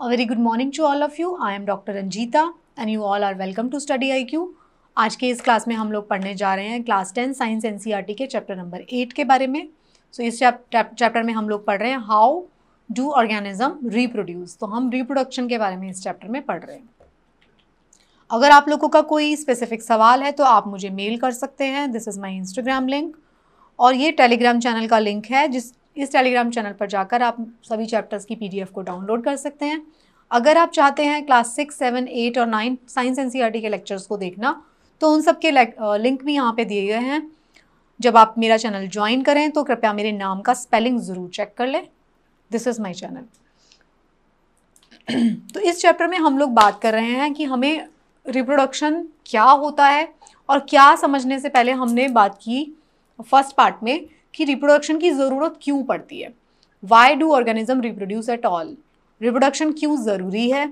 A very good morning to all of you. I am Dr. Anjita and you all are welcome to Study IQ. आज के इस class में हम लोग पढ़ने जा रहे हैं क्लास टेन साइंस एन के चैप्टर नंबर एट के बारे में सो so, इस चैप्टर में हम लोग पढ़ रहे हैं हाउ डू ऑर्गेनिज्म रिप्रोड्यूस तो हम रिप्रोडक्शन के बारे में इस चैप्टर में पढ़ रहे हैं अगर आप लोगों का कोई स्पेसिफिक सवाल है तो आप मुझे मेल कर सकते हैं this is my Instagram link और ये टेलीग्राम चैनल का लिंक है जिस इस टेलीग्राम चैनल पर जाकर आप सभी चैप्टर्स की पीडीएफ को डाउनलोड कर सकते हैं अगर आप चाहते हैं क्लास सिक्स सेवन एट और नाइन साइंस एन सी के लेक्चर्स को देखना तो उन सब के लिंक भी यहाँ पे दिए गए हैं जब आप मेरा चैनल ज्वाइन करें तो कृपया मेरे नाम का स्पेलिंग ज़रूर चेक कर लें दिस इज़ माई चैनल तो इस चैप्टर में हम लोग बात कर रहे हैं कि हमें रिप्रोडक्शन क्या होता है और क्या समझने से पहले हमने बात की फर्स्ट पार्ट में कि रिप्रोडक्शन की ज़रूरत क्यों पड़ती है why do organism reproduce at all reproduction क्यों ज़रूरी है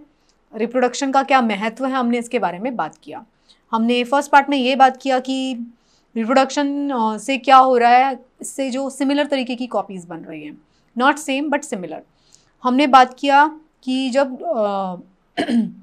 रिप्रोडक्शन का क्या महत्व है हमने इसके बारे में बात किया हमने फर्स्ट पार्ट में ये बात किया कि रिप्रोडक्शन से क्या हो रहा है इससे जो सिमिलर तरीके की कॉपीज़ बन रही हैं नॉट सेम बट सिमिलर हमने बात किया कि जब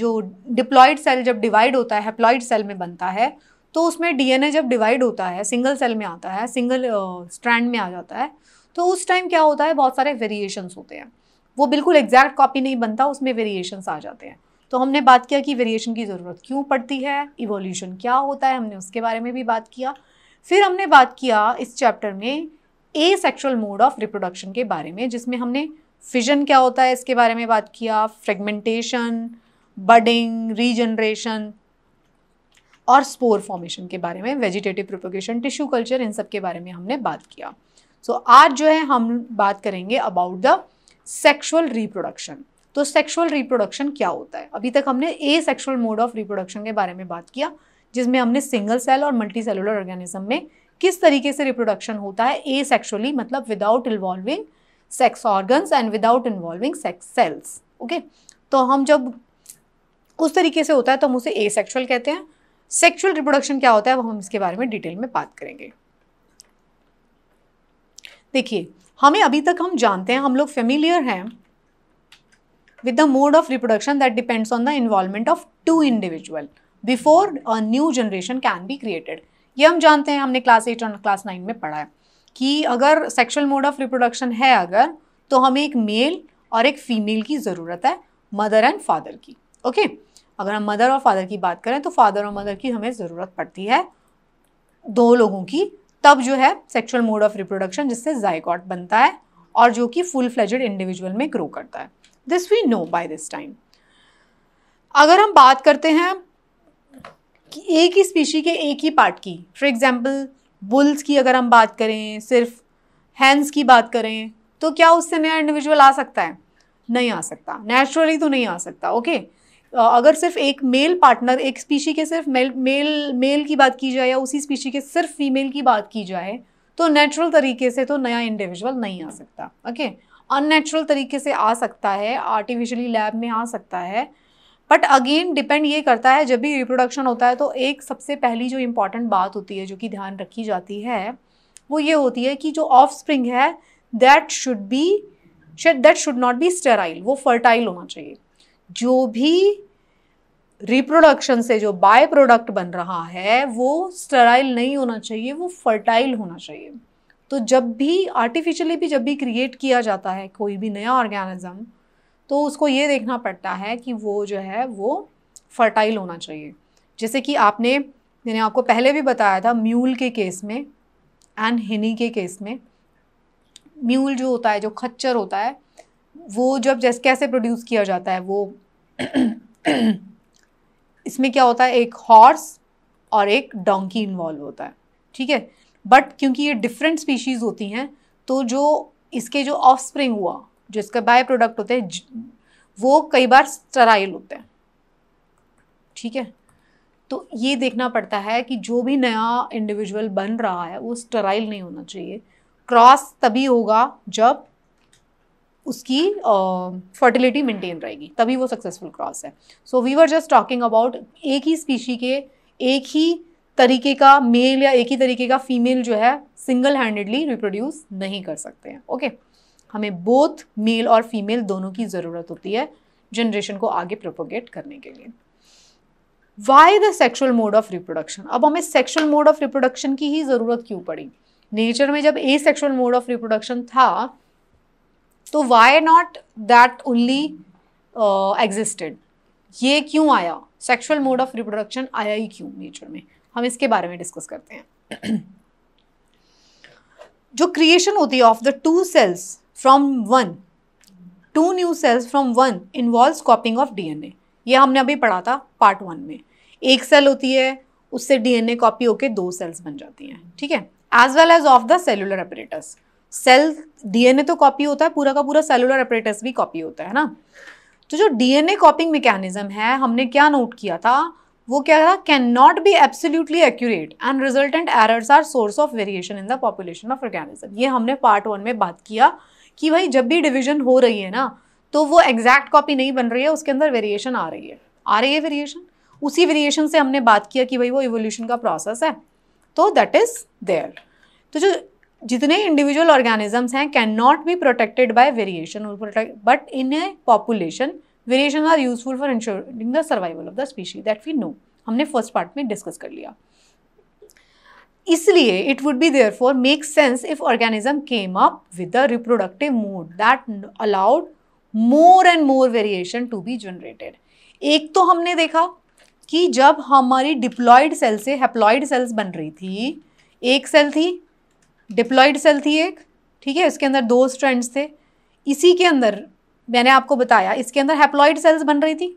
जो डिप्लॉयड सेल जब डिवाइड होता है हेप्लॉयड सेल में बनता है तो उसमें डीएनए जब डिवाइड होता है सिंगल सेल में आता है सिंगल स्ट्रैंड में आ जाता है तो उस टाइम क्या होता है बहुत सारे वेरिएशंस होते हैं वो बिल्कुल एग्जैक्ट कॉपी नहीं बनता उसमें वेरिएशंस आ जाते हैं तो हमने बात किया कि वेरिएशन की ज़रूरत क्यों पड़ती है इवोल्यूशन क्या होता है हमने उसके बारे में भी बात किया फिर हमने बात किया इस चैप्टर में asexual mode of reproduction के बारे में जिसमें हमने फिजन क्या होता है इसके बारे में बात किया फ्रेगमेंटेशन बडिंग रीजनरेशन और स्पोर फॉर्मेशन के बारे में वेजिटेटिव प्रोपोगेशन टिश्यू कल्चर इन सब के बारे में हमने बात किया सो so, आज जो है हम बात करेंगे अबाउट द सेक्शुअल रिप्रोडक्शन तो सेक्शुअल रिप्रोडक्शन क्या होता है अभी तक हमने asexual mode of reproduction के बारे में बात किया जिसमें हमने सिंगल सेल और मल्टी सेलुलर ऑर्गेनिज्म में किस तरीके से रिप्रोडक्शन होता है ए सेक्शुअली मतलब without involving sex organs and without involving sex cells okay तो हम जब उस तरीके से होता है तो हम उसे ए सेक्शुअल कहते हैं सेक्सुअल रिप्रोडक्शन क्या होता है वो हम इसके बारे में डिटेल में बात करेंगे देखिए हमें अभी तक हम जानते हैं हम लोग फेमिलियर हैं with the mode of reproduction that depends on the involvement of two individual before a new generation can be created ये हम जानते हैं हमने क्लास एट और क्लास नाइन में पढ़ा है कि अगर सेक्शुअल मोड ऑफ रिप्रोडक्शन है अगर तो हमें एक मेल और एक फीमेल की ज़रूरत है मदर एंड फादर की ओके okay? अगर हम मदर और फादर की बात करें तो फादर और मदर की हमें ज़रूरत पड़ती है दो लोगों की तब जो है सेक्सुअल मोड ऑफ रिप्रोडक्शन जिससे जायकॉट बनता है और जो कि फुल फ्लेजेड इंडिविजुअल में ग्रो करता है this we know by this time अगर हम बात करते हैं कि एक ही स्पीशी के एक ही पार्ट की फॉर एग्ज़ाम्पल बुल्स की अगर हम बात करें सिर्फ हैंड्स की बात करें तो क्या उससे नया इंडिविजुअल आ सकता है नहीं आ सकता नेचुरली तो नहीं आ सकता ओके okay? अगर सिर्फ एक मेल पार्टनर एक स्पीशी के सिर्फ मेल मेल मेल की बात की जाए या उसी स्पीशी के सिर्फ फीमेल की बात की जाए तो नेचुरल तरीके से तो नया इंडिविजुअल नहीं आ सकता ओके अननेचुरल तरीके से आ सकता है आर्टिफिशियली लैब में आ सकता है बट अगेन डिपेंड ये करता है जब भी रिप्रोडक्शन होता है तो एक सबसे पहली जो इम्पॉर्टेंट बात होती है जो कि ध्यान रखी जाती है वो ये होती है कि जो ऑफ स्प्रिंग है that should be that should not be sterile वो फर्टाइल होना चाहिए जो भी रिप्रोडक्शन से जो बाय प्रोडक्ट बन रहा है वो स्टराइल नहीं होना चाहिए वो फर्टाइल होना चाहिए तो जब भी आर्टिफिशियली भी जब भी क्रिएट किया जाता है कोई भी नया ऑर्गेनिज़म तो उसको ये देखना पड़ता है कि वो जो है वो फर्टाइल होना चाहिए जैसे कि आपने मैंने आपको पहले भी बताया था म्यूल के केस में एंड हिनी के केस में म्यूल जो होता है जो खच्चर होता है वो जब जैसे कैसे प्रोड्यूस किया जाता है वो इसमें क्या होता है एक हॉर्स और एक डोंकी इन्वॉल्व होता है ठीक है बट क्योंकि ये डिफरेंट स्पीशीज़ होती हैं तो जो इसके जो ऑफस्प्रिंग हुआ जो इसका बाय प्रोडक्ट होते हैं वो कई बार स्टराइल होते हैं ठीक है तो ये देखना पड़ता है कि जो भी नया इंडिविजुअल बन रहा है वो स्टराइल नहीं होना चाहिए क्रॉस तभी होगा जब उसकी फर्टिलिटी uh, मेंटेन रहेगी तभी वो सक्सेसफुल क्रॉस है so we were just talking about एक ही स्पीशी के एक ही तरीके का मेल या एक ही तरीके का फीमेल जो है सिंगल हैंडेडली रिप्रोड्यूस नहीं कर सकते हैं ओके okay? हमें बोथ मेल और फीमेल दोनों की ज़रूरत होती है जनरेशन को आगे प्रोपोगेट करने के लिए why the sexual mode of reproduction अब हमें सेक्शुअल मोड ऑफ रिप्रोडक्शन की ही ज़रूरत क्यों पड़ी नेचर में जब asexual mode of reproduction था तो why not that only existed ये क्यों आया सेक्शुअल मोड ऑफ रिप्रोडक्शन आया ही क्यों नेचर में हम इसके बारे में डिस्कस करते हैं जो क्रिएशन होती है of the two cells from one two new cells from one involve copying of DNA ये हमने अभी पढ़ा था पार्ट वन में एक सेल होती है उससे डीएनए कॉपी होके दो सेल्स बन जाती हैं ठीक है as well as of the cellular operators cell DNA तो कॉपी होता है पूरा का पूरा सेलुलर अपरेटस भी कॉपी होता है ना तो जो डीएनए कॉपिंग मैकेनिज्म है हमने क्या नोट किया था वो क्या था can not be absolutely accurate and resultant errors are source of variation in the population of organism ये हमने पार्ट वन में बात किया कि भाई जब भी डिविजन हो रही है ना तो वो एग्जैक्ट कॉपी नहीं बन रही है उसके अंदर वेरिएशन आ रही है आ रही है वेरिएशन उसी वेरिएशन से हमने बात किया कि भाई वो इवोल्यूशन का प्रोसेस है तो दैट इज़ देयर तो जो जितने इंडिविजुअल ऑर्गेनिजम्स हैं can not be protected by variation but in a population variation are useful for ensuring the survival of the species that we know हमने फर्स्ट पार्ट में discuss कर लिया इसलिए it would be therefore make sense if organism came up with a reproductive mode that allowed more and more variation to be generated एक तो हमने देखा कि जब हमारी डिप्लॉयड सेल से हेप्लॉयड सेल्स बन रही थी एक सेल थी डिप्लॉयड सेल थी एक ठीक है इसके अंदर दो स्ट्रेंड्स थे इसी के अंदर मैंने आपको बताया इसके अंदर हैप्लॉइड सेल्स बन रही थी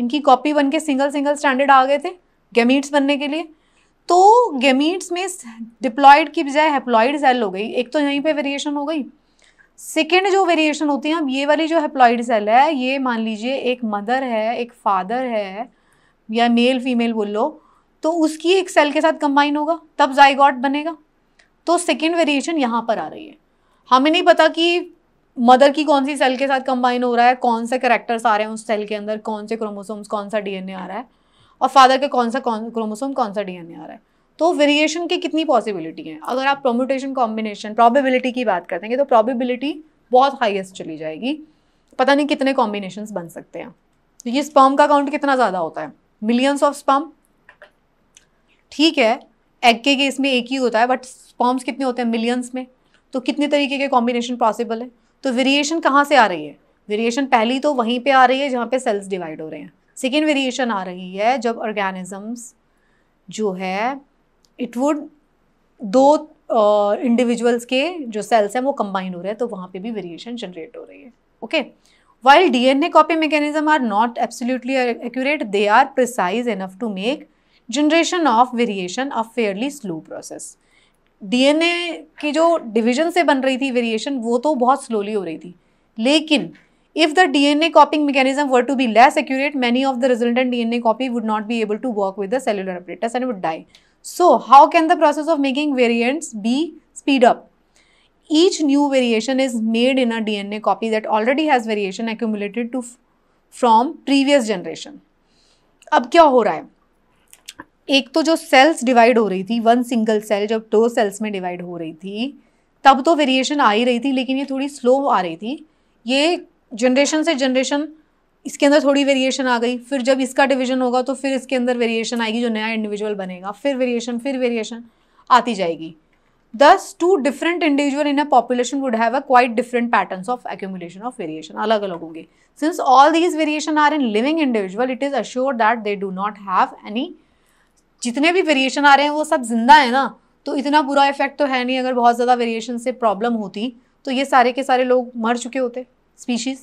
इनकी कॉपी बन के सिंगल सिंगल स्टैंडर्ड आ गए थे गेमीट्स बनने के लिए तो गेमीट्स में डिप्लॉयड की बजाय हैप्लॉइड सेल हो गई एक तो यहीं पे वेरिएशन हो गई सेकेंड जो वेरिएशन होती है अब ये वाली जो हैप्लॉइड सेल है ये मान लीजिए एक मदर है एक फादर है या मेल फीमेल बोल लो तो उसकी एक सेल के साथ कंबाइन होगा तब जाइगॉट बनेगा तो सेकेंड वेरिएशन यहाँ पर आ रही है हमें नहीं पता कि मदर की कौन सी सेल के साथ कंबाइन हो रहा है कौन से करेक्टर्स आ रहे हैं उस सेल के अंदर कौन से क्रोमोसोम्स कौन सा डीएनए आ रहा है और फादर का कौन सा क्रोमोसोम कौन सा डीएनए आ रहा है तो वेरिएशन की कितनी पॉसिबिलिटी है अगर आप प्रोम्यूटेशन कॉम्बिनेशन प्रॉबिबिलिटी की बात करते हैं तो प्रॉबिबिलिटी बहुत हाइएस्ट चली जाएगी पता नहीं कितने कॉम्बिनेशन बन सकते हैं तो ये स्पर्म का काउंट कितना ज़्यादा होता है मिलियंस ऑफ स्पर्म ठीक है एग के केस में एक ही होता है बट स्पॉम्स कितने होते हैं मिलियंस में तो कितने तरीके के कॉम्बिनेशन पॉसिबल है तो वेरिएशन कहाँ से आ रही है वेरिएशन पहली तो वहीं पे आ रही है जहाँ पे सेल्स डिवाइड हो रहे हैं सेकेंड वेरिएशन आ रही है जब ऑर्गेनिजम्स जो है इट वुड दो इंडिविजुअल्स uh, के जो सेल्स हैं वो कंबाइन हो रहे हैं तो वहाँ पे भी वेरिएशन जनरेट हो रही है okay while D N A copy mechanism are not absolutely accurate they are precise enough to make generation of variation of fairly slow process DNA की जो डिवीजन से बन रही थी वेरिएशन वो तो बहुत स्लोली हो रही थी लेकिन if the DNA copying mechanism were to be less accurate many of the resultant D N A copy would not be able to work with the cellular operators and would die so how can the process of making variants be speed up each new variation is made in a D N A copy that already has variation accumulated to from previous generation अब क्या हो रहा है एक तो जो sales divide हो रही थी वन सिंगल सेल जब दो सेल्स में डिवाइड हो रही थी तब तो वेरिएशन आ ही रही थी लेकिन ये थोड़ी स्लो आ रही थी ये जनरेशन से जनरेशन इसके अंदर थोड़ी वेरिएशन आ गई फिर जब इसका डिवीजन होगा तो फिर इसके अंदर वेरिएशन आएगी जो नया इंडिविजुअल बनेगा फिर वेरिएशन फिर वेरिएशन आती जाएगी thus two different individual in a population would have a quite different patterns of accumulation of variation अलग अलग होंगे since all these variation are in living individual it is assure that they do not have any जितने भी variation आ रहे हैं वो सब जिंदा है ना तो इतना बुरा इफेक्ट तो है नहीं अगर बहुत ज़्यादा वेरिएशन से प्रॉब्लम होती तो ये सारे के सारे लोग मर चुके होते species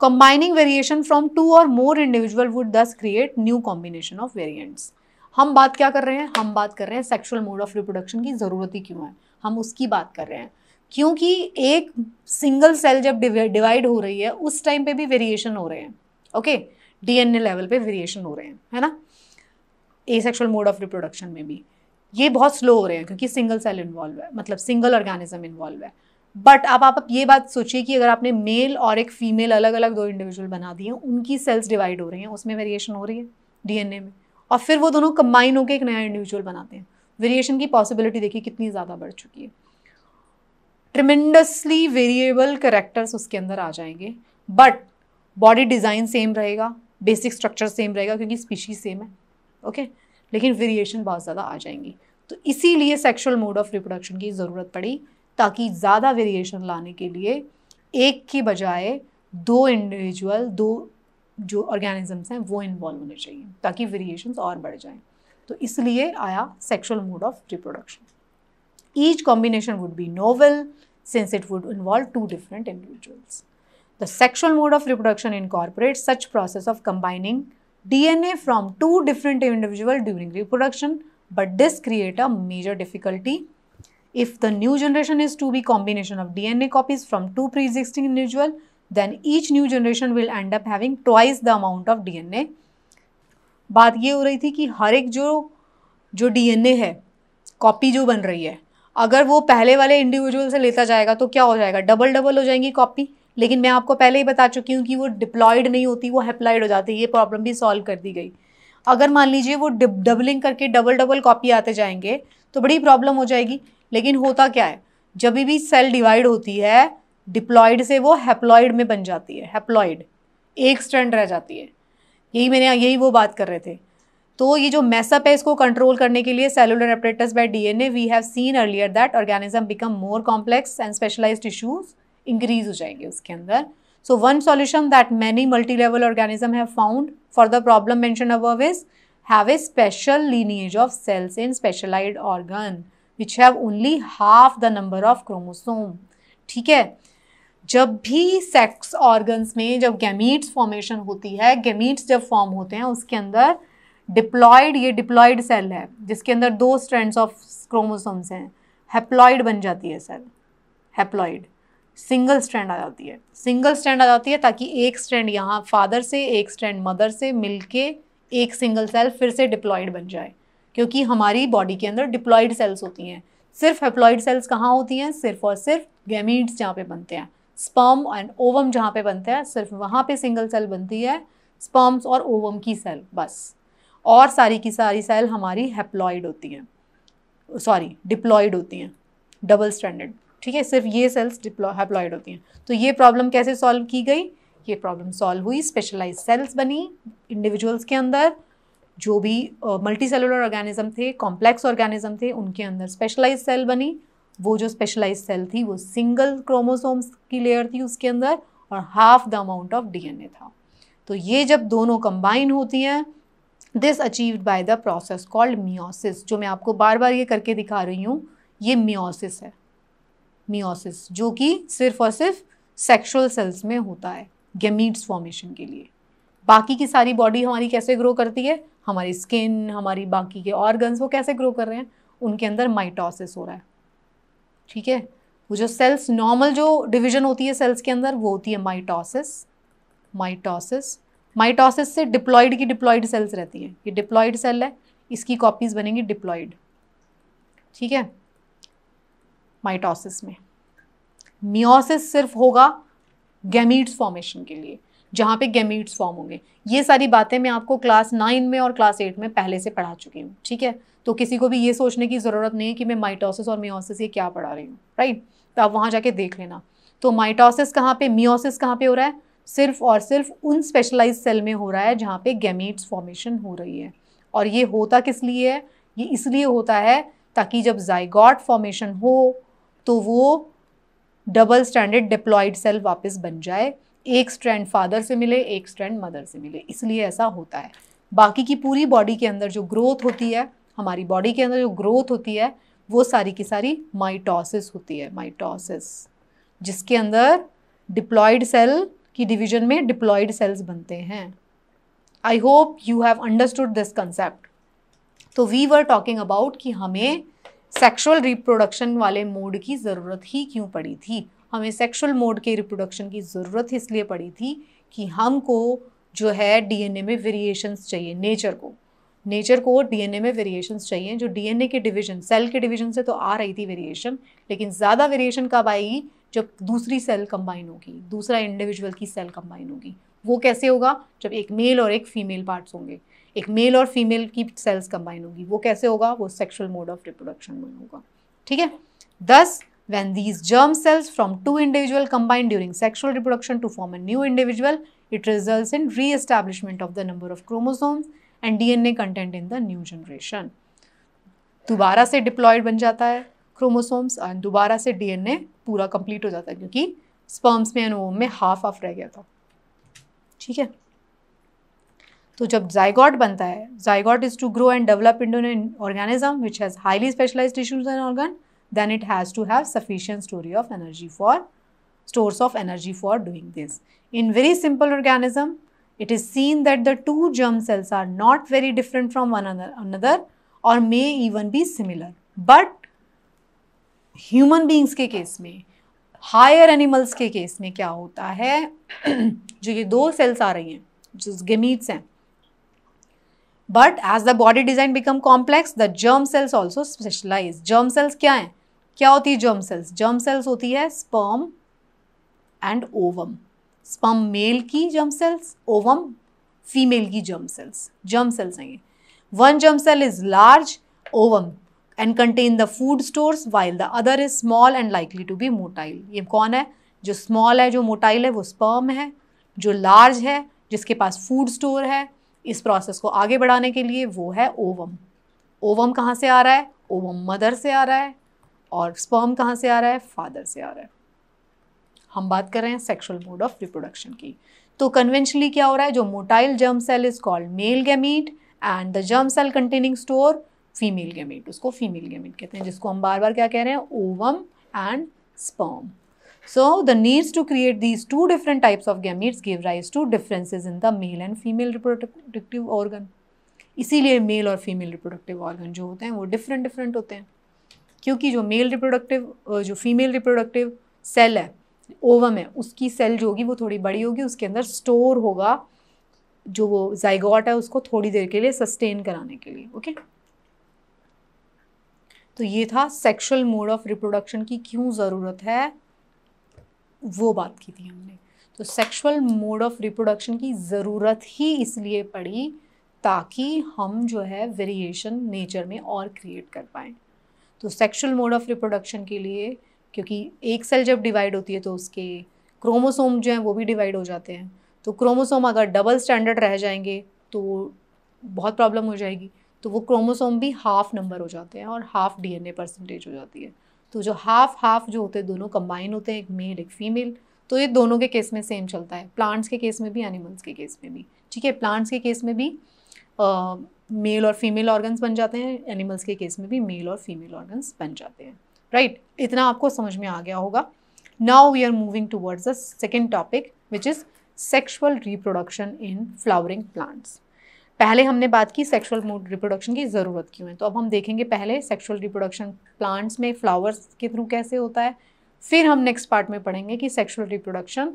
combining variation from two और more individual would thus create new combination of variants हम बात क्या कर रहे हैं हम बात कर रहे हैं सेक्शुअल मोड ऑफ रिप्रोडक्शन की ज़रूरत ही क्यों है हम उसकी बात कर रहे हैं क्योंकि एक सिंगल सेल जब डिवाइड हो रही है उस टाइम पे भी वेरिएशन हो रहे हैं ओके डीएनए लेवल पे वेरिएशन हो रहे हैं है ना asexual mode of reproduction में भी ये बहुत स्लो हो रहे हैं क्योंकि सिंगल सेल इन्वॉल्व है मतलब सिंगल ऑर्गेनिज्म इन्वॉल्व है बट आप, आप ये बात सोचिए कि अगर आपने मेल और एक फीमेल अलग अलग दो इंडिविजुअल बना दिए उनकी सेल्स डिवाइड हो रही हैं उसमें वेरिएशन हो रही है डीएनए में और फिर वो दोनों कंबाइन होकर एक नया इंडिविजुअल बनाते हैं वेरिएशन की पॉसिबिलिटी देखिए कितनी ज़्यादा बढ़ चुकी है ट्रिमेंडसली वेरिएबल करेक्टर्स उसके अंदर आ जाएंगे बट बॉडी डिज़ाइन सेम रहेगा बेसिक स्ट्रक्चर सेम रहेगा क्योंकि स्पीशीज सेम है ओके लेकिन वेरिएशन बहुत ज़्यादा आ जाएंगी तो इसीलिए सेक्सुअल मोड ऑफ रिप्रोडक्शन की ज़रूरत पड़ी ताकि ज़्यादा वेरिएशन लाने के लिए एक की बजाय दो इंडिविजुअल दो जो ऑर्गेनिजम्स हैं वो इन्वॉल्व होने चाहिए ताकि वेरिएशन और बढ़ जाएं तो इसलिए आया sexual mode of reproduction each combination would be novel since it would involve two different individuals the sexual mode of reproduction incorporate such process of combining DNA from two different individual during reproduction but this create a major difficulty. If the new generation is to be combination of DNA copies from two pre-existing individual, then each new generation will end up having twice the amount of DNA. बात ये हो रही थी कि हर एक जो जो DNA है कॉपी जो बन रही है अगर वो पहले वाले इंडिविजुअल से लेता जाएगा तो क्या हो जाएगा डबल डबल हो जाएंगी कॉपी लेकिन मैं आपको पहले ही बता चुकी हूँ कि वो डिप्लॉयड नहीं होती वो हेप्लाइड हो जाती है ये प्रॉब्लम भी सॉल्व कर दी गई अगर मान लीजिए वो डबलिंग करके डबल डबल कॉपी आते जाएंगे तो बड़ी प्रॉब्लम हो जाएगी लेकिन होता क्या है जब भी सेल डिवाइड होती है डिप्लॉयड से वो हेप्लॉयड में बन जाती है हेप्लॉयड एक स्टैंड रह जाती है यही मैंने यही वो बात कर रहे थे तो ये जो मैसअप है इसको कंट्रोल करने के लिए cellular apparatus by DNA we have seen earlier that organism become more complex and specialised tissues increase हो जाएंगे उसके अंदर so one solution that many multi level organism have found for the problem mention above is have a special lineage of cells in specialise organ which have only half the number of chromosome ठीक है जब भी sex organs में जब gametes formation होती है gametes जब form होते हैं उसके अंदर डिप्लॉयड ये डिप्लॉयड सेल है जिसके अंदर दो स्ट्रैंड्स ऑफ क्रोमोसोम्स हैं हैप्लॉयड बन जाती है सेल हैप्लॉयड सिंगल स्ट्रैंड आ जाती है सिंगल स्ट्रैंड आ जाती है ताकि एक स्ट्रैंड यहाँ फादर से एक स्ट्रैंड मदर से मिल एक सिंगल सेल फिर से डिप्लॉयड बन जाए क्योंकि हमारी बॉडी के अंदर डिप्लॉयड सेल्स होती हैं सिर्फ हेप्लॉयड सेल्स कहाँ होती हैं सिर्फ और सिर्फ गैमीट्स जहाँ पे बनते हैं स्पर्म एंड ओवम जहाँ पे बनते हैं सिर्फ वहाँ पे सिंगल सेल बनती है स्पर्म्स और ओवम की सेल बस और सारी की सारी सेल हमारी हेप्लॉयड होती हैं सॉरी डिप्लॉयड होती हैं डबल स्टैंडर्ड ठीक है सिर्फ ये सेल्स हैप्लॉयड होती हैं तो ये प्रॉब्लम कैसे सॉल्व की गई ये प्रॉब्लम सॉल्व हुई स्पेशलाइज सेल्स बनी इंडिविजुअल्स के अंदर जो भी मल्टी सेलुलर ऑर्गेनिज्म थे कॉम्प्लेक्स ऑर्गेनिज्म थे उनके अंदर स्पेशलाइज सेल बनी वो जो स्पेशलाइज सेल थी वो सिंगल क्रोमोसोम्स की लेयर थी उसके अंदर और half the amount of DNA था तो ये जब दोनों कंबाइन होती हैं this achieved by the process called meiosis जो मैं आपको बार बार ये करके दिखा रही हूँ ये मियोसिस है मियोसिस जो कि सिर्फ और सिर्फ सेक्सुअल सेल्स में होता है गेमीट्स फॉर्मेशन के लिए बाकी की सारी बॉडी हमारी कैसे ग्रो करती है हमारी स्किन हमारी बाकी के ऑर्गन्स वो कैसे ग्रो कर रहे हैं उनके अंदर माइटोसिस हो रहा है ठीक है वो जो सेल्स नॉर्मल जो डिवीजन होती है सेल्स के अंदर वो होती है माइटोसिस माइटोसिस माइटोसिस से डिप्लॉयड की डिप्लॉयड सेल्स रहती हैं ये डिप्लॉयड सेल है इसकी कॉपीज़ बनेंगी डिप्लॉयड ठीक है माइटोसिस में मियोसिस सिर्फ होगा गैमीट्स फॉर्मेशन के लिए जहाँ पे गैमीट्स फॉर्म होंगे ये सारी बातें मैं आपको क्लास नाइन में और क्लास एट में पहले से पढ़ा चुकी हूँ ठीक है तो किसी को भी ये सोचने की ज़रूरत नहीं है कि मैं माइटोसिस और मियोसिस ये क्या पढ़ा रही हूँ राइट तो आप वहाँ जाके देख लेना तो माइटोसिस कहाँ पे मियोसिस कहाँ पे हो रहा है सिर्फ और सिर्फ उन स्पेशलाइज सेल में हो रहा है जहाँ पे गैमीट्स फॉर्मेशन हो रही है और ये होता किस लिए है ये इसलिए होता है ताकि जब जाइगॉट फॉर्मेशन हो तो वो डबल स्टैंडर्ड डिप्लॉयड सेल वापस बन जाए एक स्ट्रैंड फादर से मिले एक स्ट्रैंड मदर से मिले इसलिए ऐसा होता है बाकी की पूरी बॉडी के अंदर जो ग्रोथ होती है हमारी बॉडी के अंदर जो ग्रोथ होती है वो सारी की सारी माइटोसिस होती है माइटोसिस जिसके अंदर डिप्लॉयड सेल की डिवीजन में डिप्लॉयड सेल्स बनते हैं I hope you have understood this concept तो वी वर टॉकिंग अबाउट कि हमें सेक्सुअल रिप्रोडक्शन वाले मोड की ज़रूरत ही क्यों पड़ी थी हमें सेक्सुअल मोड के रिप्रोडक्शन की ज़रूरत इसलिए पड़ी थी कि हमको जो है डीएनए में वेरिएशंस चाहिए नेचर को नेचर को डीएनए में वेरिएशंस चाहिए जो डीएनए के डिवीजन सेल के डिवीजन से तो आ रही थी वेरिएशन लेकिन ज़्यादा वेरिएशन कब आएगी जब दूसरी सेल कंबाइन होगी दूसरा इंडिविजुअल की सेल कंबाइन होगी वो कैसे होगा जब एक मेल और एक फीमेल पार्ट्स होंगे एक मेल और फीमेल की सेल्स कंबाइन होगी वो कैसे होगा वो सेक्शुअल मोड ऑफ रिप्रोडक्शन में होगा ठीक है thus when these germ cells from two individual combine during sexual reproduction to form a new individual it result in reestablishment of the number of chromosomes and D N A content in the new generation दोबारा से diploid बन जाता है chromosomes and दोबारा से D N ए पूरा complete हो जाता है क्योंकि स्पर्म्स में एंड में हाफ ऑफ रह गया था ठीक है तो जब जाइगॉट बनता है zygote is to grow and develop into organism which has highly specialise tissues and organ then it has to have sufficient story of energy for stores of energy for doing this in very simple organism it is seen that the two germ cells are not very different from one another और may even be similar but human beings के case में higher animals के case में क्या होता है जो ये दो सेल्स आ रही हैं जो गेमीट्स हैं but as the body design become complex the germ cells also specialise germ cells क्या है क्या होती है जर्म सेल्स जर्म सेल्स होती है sperm and ovum sperm male की जर्म सेल्स ओवम फीमेल की जर्म सेल्स जर्म सेल्स हैं ये one germ cell is large ovum and contain the food store while the other is small and likely to be motile ये कौन है जो small है जो मोटाइल है वो स्पर्म है जो लार्ज है जिसके पास फूड स्टोर है इस प्रोसेस को आगे बढ़ाने के लिए वो है ओवम ओवम कहाँ से आ रहा है ओवम मदर से आ रहा है और स्पर्म कहाँ से आ रहा है फादर से आ रहा है हम बात कर रहे हैं सेक्सुअल मोड ऑफ रिप्रोडक्शन की तो कन्वेंशनली क्या हो रहा है जो motile germ cell is called male gamete and the germ cell containing store female gamete उसको फीमेल गैमीट कहते हैं जिसको हम बार बार क्या कह रहे हैं ovum and sperm So the needs to create these two different types of gametes give rise to differences in the male and female reproductive organ. इसीलिए मेल और फीमेल रिप्रोडक्टिव ऑर्गन जो होते हैं वो डिफरेंट डिफरेंट होते हैं क्योंकि जो मेल रिप्रोडक्टिव जो फीमेल रिप्रोडक्टिव सेल है ओवम है उसकी सेल जो होगी वो थोड़ी बड़ी होगी उसके अंदर स्टोर होगा जो वो जाइगॉट है उसको थोड़ी देर के लिए सस्टेन कराने के लिए ओके तो ये था सेक्शुअल मोड ऑफ रिप्रोडक्शन की क्यों ज़रूरत है वो बात की थी हमने तो सेक्सुअल मोड ऑफ रिप्रोडक्शन की ज़रूरत ही इसलिए पड़ी ताकि हम जो है वेरिएशन नेचर में और क्रिएट कर पाएँ तो सेक्सुअल मोड ऑफ रिप्रोडक्शन के लिए क्योंकि एक सेल जब डिवाइड होती है तो उसके क्रोमोसोम जो हैं वो भी डिवाइड हो जाते हैं तो क्रोमोसोम अगर डबल स्टैंडर्ड रह जाएंगे तो बहुत प्रॉब्लम हो जाएगी तो वो क्रोमोसोम भी हाफ नंबर हो जाते हैं और हाफ डीएनए परसेंटेज हो जाती है तो जो हाफ हाफ जो होते हैं दोनों कंबाइन होते हैं एक मेल एक फीमेल तो ये दोनों के केस में सेम चलता है प्लांट्स के केस में भी एनिमल्स के केस में भी ठीक है प्लांट्स के केस में भी मेल और फीमेल ऑर्गन्स बन जाते हैं एनिमल्स के केस में भी मेल और फीमेल ऑर्गन्स बन जाते हैं राइट right? इतना आपको समझ में आ गया होगा now we are moving towards the second topic which is sexual reproduction in flowering plants पहले हमने बात की सेक्सुअल रिप्रोडक्शन की ज़रूरत क्यों है तो अब हम देखेंगे पहले सेक्सुअल रिप्रोडक्शन प्लांट्स में फ्लावर्स के थ्रू कैसे होता है फिर हम नेक्स्ट पार्ट में पढ़ेंगे कि सेक्सुअल रिप्रोडक्शन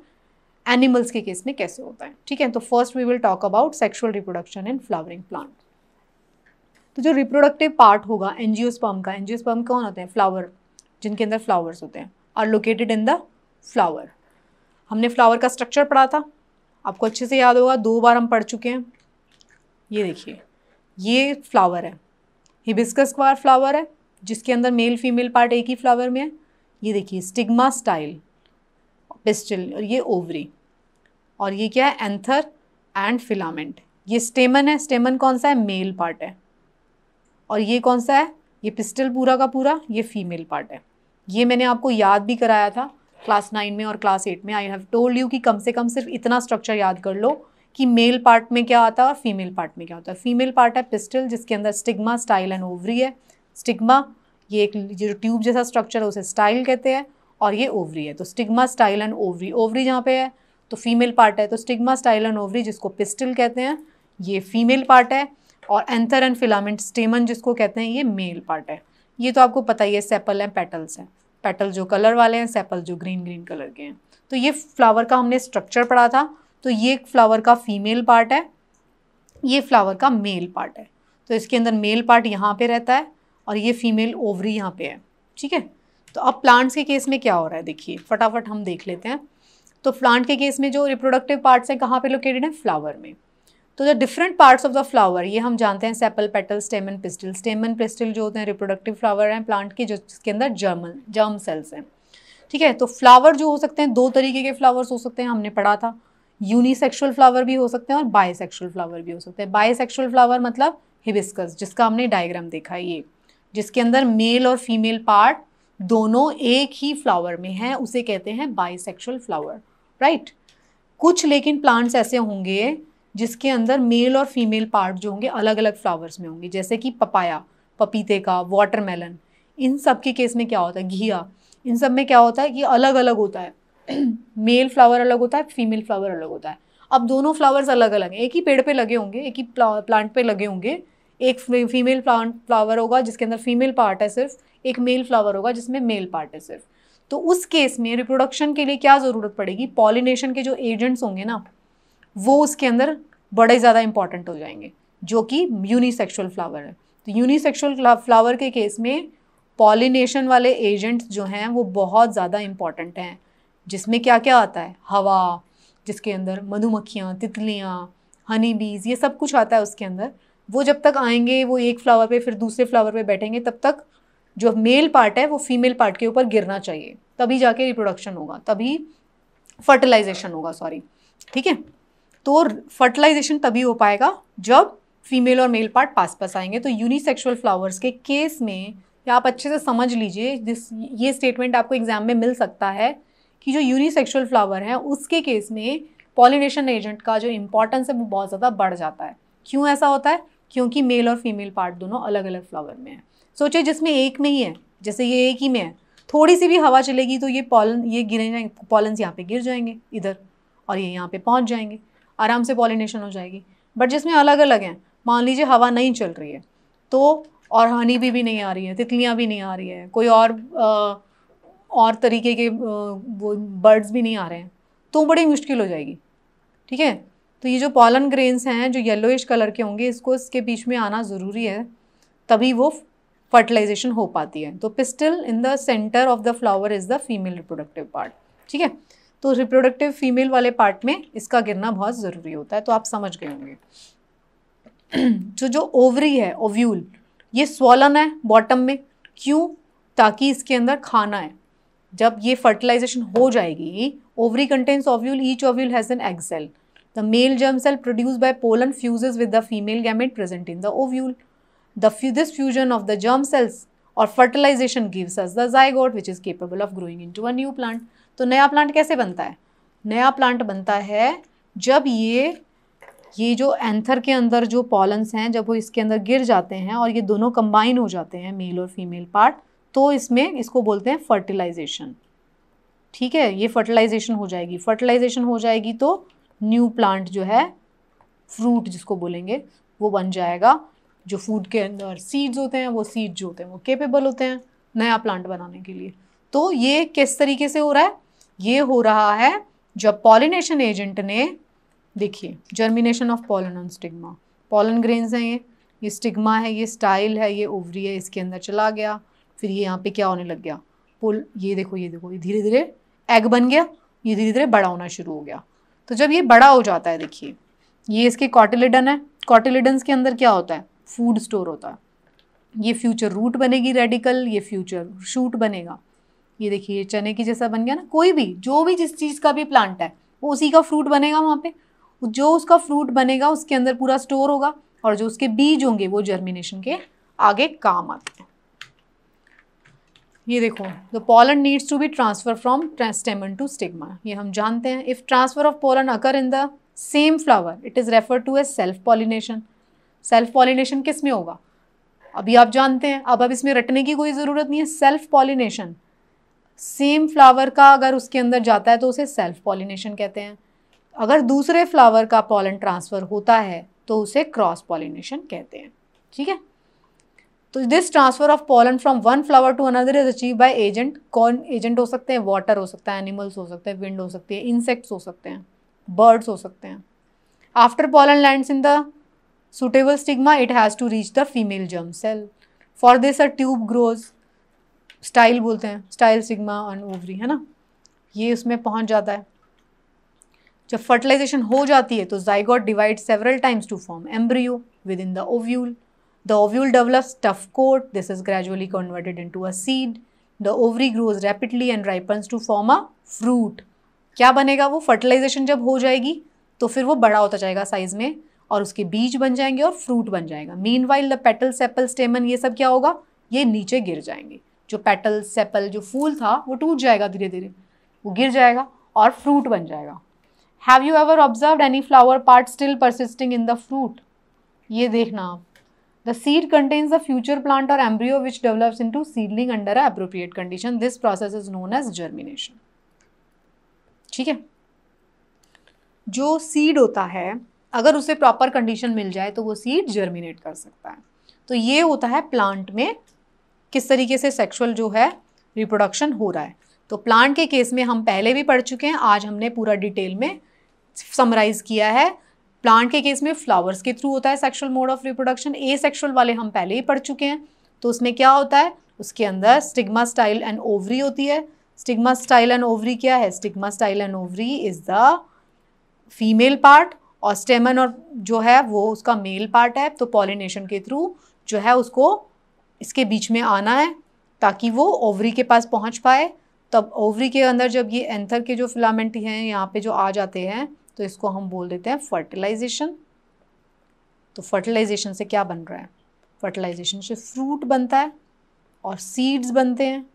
एनिमल्स के केस में कैसे होता है ठीक है तो first we will talk about sexual reproduction in flowering plant तो जो रिप्रोडक्टिव पार्ट होगा एनजीओ स्पर्म का एनजीओ स्पर्म कौन होते हैं फ्लावर जिनके अंदर फ्लावर्स होते हैं are located in the flower हमने फ्लावर का स्ट्रक्चर पढ़ा था आपको अच्छे से याद होगा दो बार हम पढ़ चुके हैं ये देखिए ये फ्लावर है हिबिस्कस क्वार फ्लावर है जिसके अंदर मेल फीमेल पार्ट एक ही फ्लावर में है ये देखिए स्टिग्मा स्टाइल पिस्टल और ये ओवरी और ये क्या है एंथर एंड फिलामेंट ये स्टेमन है स्टेमन कौन सा है मेल पार्ट है और ये कौन सा है ये पिस्टल पूरा का पूरा ये फीमेल पार्ट है ये मैंने आपको याद भी कराया था क्लास नाइन में और क्लास एट में आई हैव टोल्ड यू कि कम से कम सिर्फ इतना स्ट्रक्चर याद कर लो कि मेल पार्ट में क्या आता है और फीमेल पार्ट में क्या होता है फीमेल पार्ट है पिस्टल जिसके अंदर स्टिग्मा स्टाइल एंड ओवरी है स्टिग्मा ये एक जो ट्यूब जैसा स्ट्रक्चर है उसे स्टाइल कहते हैं और ये ओवरी है तो stigma style and ovary ovary जहाँ पे है तो फीमेल पार्ट है तो स्टिग्मा स्टाइल एंड ओवरी जिसको पिस्टल कहते हैं ये फीमेल पार्ट है और एंथर एंड फिलामेंट स्टेमन जिसको कहते हैं ये मेल पार्ट है ये तो आपको पता ही है सेपल हैं पेटल्स हैं पेटल जो कलर वाले हैं सेपल जो ग्रीन ग्रीन कलर के हैं तो ये फ्लावर का हमने स्ट्रक्चर पढ़ा था तो ये फ्लावर का फीमेल पार्ट है ये फ्लावर का मेल पार्ट है तो इसके अंदर मेल पार्ट यहाँ पे रहता है और ये फीमेल ओवरी यहाँ पे है ठीक है तो अब प्लांट्स के केस में क्या हो रहा है देखिए फटाफट हम देख लेते हैं तो प्लांट के केस में जो रिप्रोडक्टिव पार्ट्स हैं कहाँ पे लोकेटेड हैं फ्लावर में तो जो different parts of the flower ये हम जानते हैं sepal petal stem and stamen stem and जो होते हैं रिप्रोडक्टिव फ्लावर हैं प्लांट के जो जिसके अंदर जर्मल जर्म सेल्स हैं ठीक है तो फ्लावर जो हो सकते हैं दो तरीके के फ्लावर्स हो सकते हैं हमने पढ़ा था यूनिसेक्सुअल फ्लावर भी हो सकते हैं और बायसेक्सुअल फ्लावर भी हो सकते हैं बायसेक्सुअल फ्लावर मतलब हिबिस्कस जिसका हमने डायग्राम देखा ये जिसके अंदर मेल और फीमेल पार्ट दोनों एक ही फ्लावर में हैं उसे कहते हैं बायसेक्शुअल फ्लावर राइट कुछ लेकिन प्लांट्स ऐसे होंगे जिसके अंदर मेल और फीमेल पार्ट जो होंगे अलग अलग फ्लावर्स में होंगे जैसे कि पपाया पपीते का वाटरमेलन इन सब के केस में क्या होता है घिया इन सब में क्या होता है कि अलग अलग होता है मेल फ्लावर अलग होता है फीमेल फ्लावर अलग होता है अब दोनों फ्लावर्स अलग अलग हैं एक ही पेड़ पे लगे होंगे एक ही प्लांट पे लगे होंगे एक फीमेल प्लांट फ्लावर होगा जिसके अंदर फीमेल पार्ट है सिर्फ एक मेल फ्लावर होगा जिसमें मेल पार्ट है सिर्फ तो उस केस में रिप्रोडक्शन के लिए क्या ज़रूरत पड़ेगी पॉलिनेशन के जो एजेंट्स होंगे ना वो उसके अंदर बड़े ज़्यादा इंपॉर्टेंट हो जाएंगे जो कि यूनिसेक्सुअल फ्लावर है तो यूनिसेक्सुअल फ्लावर के केस में पॉलिनेशन वाले एजेंट्स जो हैं वो बहुत ज़्यादा इंपॉर्टेंट हैं जिसमें क्या क्या आता है हवा जिसके अंदर मधुमक्खियाँ तितलियाँ हनी बीज ये सब कुछ आता है उसके अंदर वो जब तक आएंगे वो एक फ्लावर पे फिर दूसरे फ्लावर पे बैठेंगे तब तक जो मेल पार्ट है वो फीमेल पार्ट के ऊपर गिरना चाहिए तभी जाके रिप्रोडक्शन होगा तभी फर्टिलाइजेशन होगा सॉरी ठीक है तो फर्टिलाइजेशन तभी हो पाएगा जब फीमेल और मेल पार्ट पास पास आएंगे तो यूनिसेक्सुअल फ्लावर्स के केस में या आप अच्छे से समझ लीजिए जिस ये स्टेटमेंट आपको एग्जाम में मिल सकता है कि जो यूनिसेक्सुअल फ्लावर हैं उसके केस में पॉलिनेशन एजेंट का जो इम्पोर्टेंस है वो बहुत ज़्यादा बढ़ जाता है क्यों ऐसा होता है क्योंकि मेल और फीमेल पार्ट दोनों अलग अलग फ्लावर में है सोचिए जिसमें एक में ही है जैसे ये एक ही में है थोड़ी सी भी हवा चलेगी तो ये पॉलन ये गिरे जाएंगे पॉलन्स यहाँ पे गिर जाएंगे इधर और ये यहाँ पे पहुँच जाएंगे आराम से पॉलिनेशन हो जाएगी बट जिसमें अलग अलग हैं मान लीजिए हवा नहीं चल रही है तो और हनी भी, भी नहीं आ रही है तितलियाँ भी नहीं आ रही है कोई और आ, और तरीके के वो बर्ड्स भी नहीं आ रहे हैं तो बड़ी मुश्किल हो जाएगी ठीक है तो ये जो पॉलन ग्रेन्स हैं जो येलोइश कलर के होंगे इसको इसके बीच में आना ज़रूरी है तभी वो फर्टिलाइजेशन हो पाती है तो pistil in the centre of the flower is the female reproductive part ठीक है तो रिप्रोडक्टिव फीमेल वाले पार्ट में इसका गिरना बहुत ज़रूरी होता है तो आप समझ गए होंगे तो जो ओवरी है ओव्यूल ये स्वलन है बॉटम में क्यों ताकि इसके अंदर खाना है जब ये फर्टिलाइजेशन हो जाएगी ovary contents ovule each ovule has an egg cell the male germ cell produce by pollen fuses with the female gamete present in the ovule the this fusion of the germ cells और fertilisation gives us the zygote which is capable of growing into a new plant तो नया plant कैसे बनता है नया plant बनता है जब ये ये जो एंथर के अंदर जो पॉलन्स हैं जब वो इसके अंदर गिर जाते हैं और ये दोनों कंबाइन हो जाते हैं मेल और फीमेल पार्ट तो इसमें इसको बोलते हैं फर्टिलाइजेशन ठीक है ये फर्टिलाइजेशन हो जाएगी फर्टिलाइजेशन हो जाएगी तो न्यू प्लांट जो है फ्रूट जिसको बोलेंगे वो बन जाएगा जो फूड के अंदर सीड्स होते हैं वो सीड्स जो होते हैं वो केपेबल होते हैं नया प्लांट बनाने के लिए तो ये किस तरीके से हो रहा है ये हो रहा है जब पॉलिनेशन एजेंट ने देखिए germination of pollen on stigma pollen grains हैं ये ये स्टिग्मा है ये स्टाइल है ये ओवरी है इसके अंदर चला गया फिर ये यहाँ पे क्या होने लग गया पुल ये देखो ये देखो ये धीरे धीरे एग बन गया ये धीरे धीरे बड़ा होना शुरू हो गया तो जब ये बड़ा हो जाता है देखिए ये इसके कॉटिलिडन है कॉटिलिडन के अंदर क्या होता है फूड स्टोर होता है ये फ्यूचर रूट बनेगी रेडिकल ये फ्यूचर शूट बनेगा ये देखिए चने की जैसा बन गया ना कोई भी जो भी जिस चीज़ का भी प्लांट है वो उसी का फ्रूट बनेगा वहाँ पे जो उसका फ्रूट बनेगा उसके अंदर पूरा स्टोर होगा और जो उसके बीज होंगे वो जर्मिनेशन के आगे काम आते हैं ये देखो the pollen needs to be transfer from stamen to stigma ये हम जानते हैं if transfer of pollen occur in the same flower it is refer to a self pollination self pollination किस में होगा अभी आप जानते हैं अब अब इसमें रटने की कोई ज़रूरत नहीं है सेल्फ पॉलिनेशन सेम फ्लावर का अगर उसके अंदर जाता है तो उसे सेल्फ पॉलिनेशन कहते हैं अगर दूसरे फ्लावर का पॉलन ट्रांसफ़र होता है तो उसे क्रॉस पॉलिनेशन कहते हैं ठीक है तो this transfer of pollen from one flower to another is achieve by agent कौन एजेंट हो सकते हैं वाटर हो सकता है एनिमल्स हो सकते हैं विंड हो सकती है इंसेक्ट्स हो सकते हैं बर्ड्स हो सकते हैं after pollen lands in the suitable stigma it has to reach the female germ cell for this a tube grows style बोलते हैं स्टाइल स्टिग्मा ऑन ओवरी है ना ये उसमें पहुंच जाता है जब फर्टिलाइजेशन हो जाती है तो zygote divide several times to form embryo within the ovule The ovule develops tough coat. This is gradually converted into a seed. The ovary grows rapidly and ripens to form a fruit. क्या बनेगा वो fertilisation जब हो जाएगी तो फिर वो बड़ा होता जाएगा साइज में और उसके बीज बन जाएंगे और फ्रूट बन जाएगा meanwhile the petal sepal stamen ये सब क्या होगा ये नीचे गिर जाएंगे जो पेटल सेपल जो फूल था वो टूट जाएगा धीरे धीरे वो गिर जाएगा और फ्रूट बन जाएगा have you ever observe any flower part still persisting in the fruit ये देखना आप The seed contains the future plant or embryo which develops into seedling under appropriate condition. This process is known as germination. ठीक है जो seed होता है अगर उसे प्रॉपर कंडीशन मिल जाए तो वो सीड जर्मिनेट कर सकता है तो ये होता है प्लांट में किस तरीके से सेक्सुअल जो है रिप्रोडक्शन हो रहा है तो प्लांट के केस में हम पहले भी पढ़ चुके हैं आज हमने पूरा डिटेल में समराइज़ किया है प्लांट के केस में फ्लावर्स के थ्रू होता है sexual mode of reproduction asexual वाले हम पहले ही पढ़ चुके हैं तो उसमें क्या होता है उसके अंदर स्टिग्मा स्टाइल एंड ओवरी होती है स्टिग्मा स्टाइल एंड ओवरी क्या है stigma style and ovary is the female part और स्टेमन और जो है वो उसका मेल पार्ट है तो पॉलिनेशन के थ्रू जो है उसको इसके बीच में आना है ताकि वो ओवरी के पास पहुंच पाए तब ओवरी के अंदर जब ये एंथर के जो फिलामेंट हैं यहाँ पे जो आ जाते हैं तो इसको हम बोल देते हैं फर्टिलाइजेशन तो फर्टिलाइजेशन से क्या बन रहा है फर्टिलाइजेशन से फ्रूट बनता है और सीड्स बनते हैं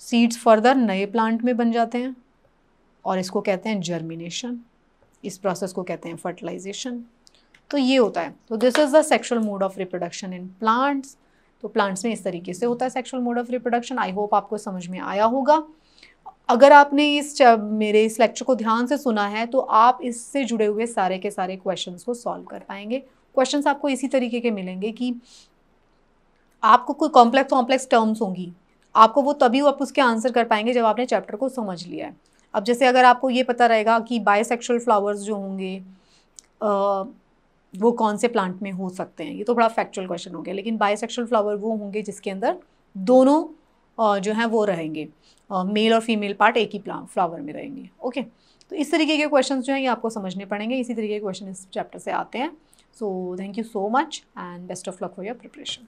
सीड्स फर्दर नए प्लांट में बन जाते हैं और इसको कहते हैं जर्मिनेशन इस प्रोसेस को कहते हैं फर्टिलाइजेशन तो ये होता है तो this is the sexual mode of reproduction in plants तो प्लांट्स में इस तरीके से होता है sexual mode of reproduction I hope आपको समझ में आया होगा अगर आपने इस मेरे इस लेक्चर को ध्यान से सुना है तो आप इससे जुड़े हुए सारे के सारे क्वेश्चंस को सॉल्व कर पाएंगे क्वेश्चंस आपको इसी तरीके के मिलेंगे कि आपको कोई कॉम्प्लेक्स कॉम्प्लेक्स टर्म्स होंगी आपको वो तभी आप उसके आंसर कर पाएंगे जब आपने चैप्टर को समझ लिया है अब जैसे अगर आपको ये पता रहेगा कि बायोसेक्शुअल फ्लावर्स जो होंगे वो कौन से प्लांट में हो सकते हैं ये तो बड़ा फैक्चुअल क्वेश्चन हो गया लेकिन बायोसेक्शुअल फ्लावर वो होंगे जिसके अंदर दोनों जो हैं वो रहेंगे मेल और फीमेल पार्ट एक ही फ्लावर में रहेंगे ओके तो इस तरीके के क्वेश्चन जो हैं ये आपको समझने पड़ेंगे इसी तरीके के क्वेश्चन इस चैप्टर से आते हैं so thank you so much and best of luck for your preparation